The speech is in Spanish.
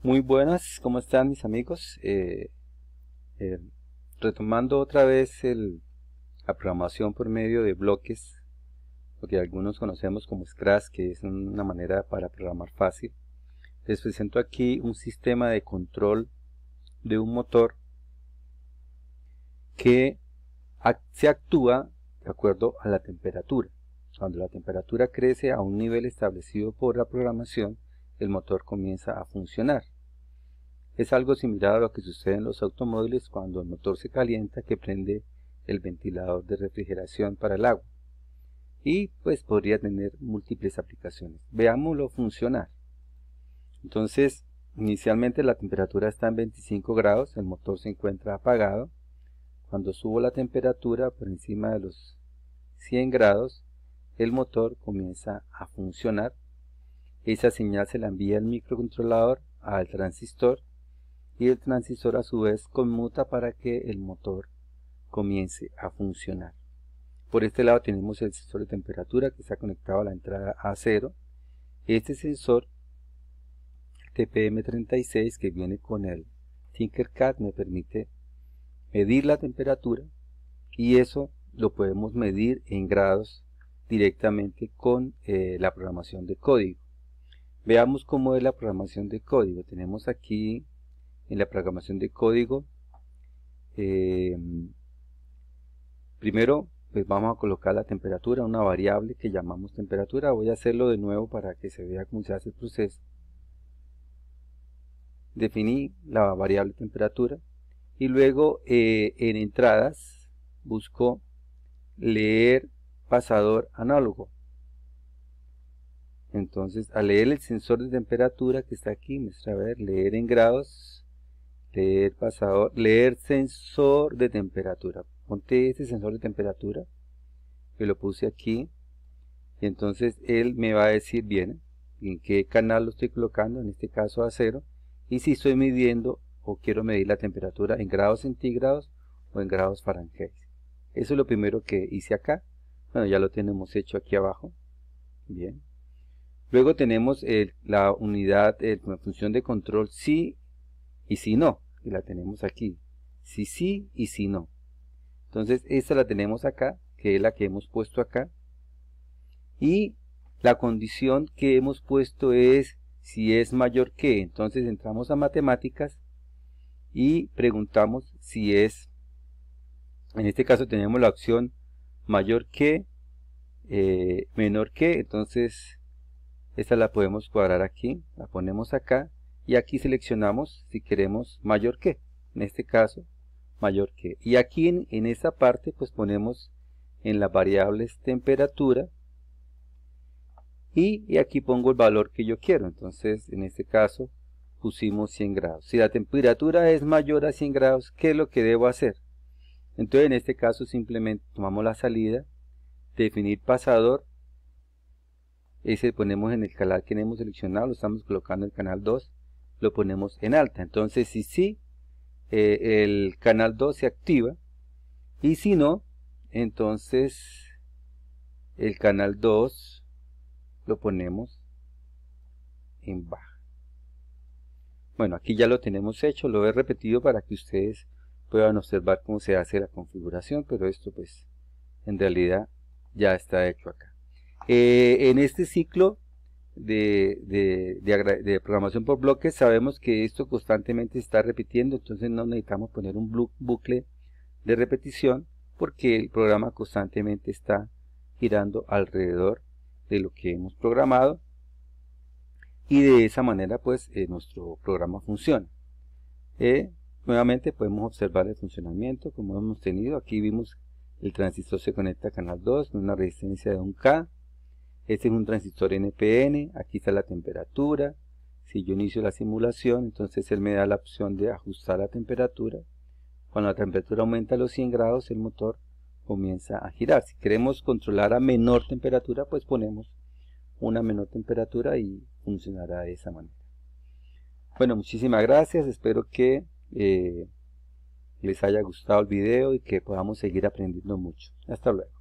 Muy buenas, ¿cómo están mis amigos? Eh, eh, retomando otra vez la programación por medio de bloques, lo que algunos conocemos como Scratch, que es una manera para programar fácil. Les presento aquí un sistema de control de un motor que se actúa de acuerdo a la temperatura. Cuando la temperatura crece a un nivel establecido por la programación, el motor comienza a funcionar. Es algo similar a lo que sucede en los automóviles cuando el motor se calienta que prende el ventilador de refrigeración para el agua. Y pues podría tener múltiples aplicaciones. Veámoslo funcionar. Entonces, inicialmente la temperatura está en 25 grados, el motor se encuentra apagado. Cuando subo la temperatura por encima de los 100 grados, el motor comienza a funcionar esa señal se la envía el microcontrolador al transistor y el transistor a su vez conmuta para que el motor comience a funcionar. Por este lado tenemos el sensor de temperatura que está conectado a la entrada A0. Este sensor TPM36 que viene con el Tinkercad me permite medir la temperatura y eso lo podemos medir en grados directamente con eh, la programación de código. Veamos cómo es la programación de código. Tenemos aquí en la programación de código, eh, primero pues vamos a colocar la temperatura, una variable que llamamos temperatura. Voy a hacerlo de nuevo para que se vea cómo se hace el proceso. Definí la variable temperatura y luego eh, en entradas busco leer pasador análogo. Entonces, a leer el sensor de temperatura que está aquí, me a ver, leer en grados, leer pasador, leer sensor de temperatura. Ponte este sensor de temperatura, que lo puse aquí, y entonces él me va a decir bien en qué canal lo estoy colocando, en este caso a cero, y si estoy midiendo o quiero medir la temperatura en grados centígrados o en grados Fahrenheit. Eso es lo primero que hice acá. Bueno, ya lo tenemos hecho aquí abajo. Bien. Luego tenemos eh, la unidad, eh, la función de control sí y si no, y la tenemos aquí, si sí, y si no. Entonces esta la tenemos acá, que es la que hemos puesto acá, y la condición que hemos puesto es si es mayor que, entonces entramos a matemáticas y preguntamos si es, en este caso tenemos la opción mayor que, eh, menor que, entonces esta la podemos cuadrar aquí, la ponemos acá y aquí seleccionamos si queremos mayor que, en este caso mayor que. Y aquí en, esa parte pues ponemos en las variables temperatura y, y, aquí pongo el valor que yo quiero. Entonces en este caso pusimos 100 grados. Si la temperatura es mayor a 100 grados, ¿qué es lo que debo hacer? Entonces en este caso simplemente tomamos la salida, definir pasador ese ponemos en el canal que hemos seleccionado, lo estamos colocando en el canal 2, lo ponemos en alta. Entonces, si sí, eh, el canal 2 se activa, y si no, entonces el canal 2 lo ponemos en baja. Bueno, aquí ya lo tenemos hecho, lo he repetido para que ustedes puedan observar cómo se hace la configuración, pero esto pues en realidad ya está hecho acá. Eh, en este ciclo de, programación por bloques sabemos que esto constantemente está repitiendo, entonces no necesitamos poner un bucle de repetición porque el programa constantemente está girando alrededor de lo que hemos programado y de esa manera pues eh, nuestro programa funciona. Eh, nuevamente podemos observar el funcionamiento como hemos tenido, aquí vimos el transistor se conecta a canal 2 con una resistencia de 1K este es un transistor NPN, aquí está la temperatura. Si yo inicio la simulación, entonces él me da la opción de ajustar la temperatura. Cuando la temperatura aumenta a los 100 grados, el motor comienza a girar. Si queremos controlar a menor temperatura, pues ponemos una menor temperatura y funcionará de esa manera. Bueno, muchísimas gracias. Espero que eh, les haya gustado el video y que podamos seguir aprendiendo mucho. Hasta luego.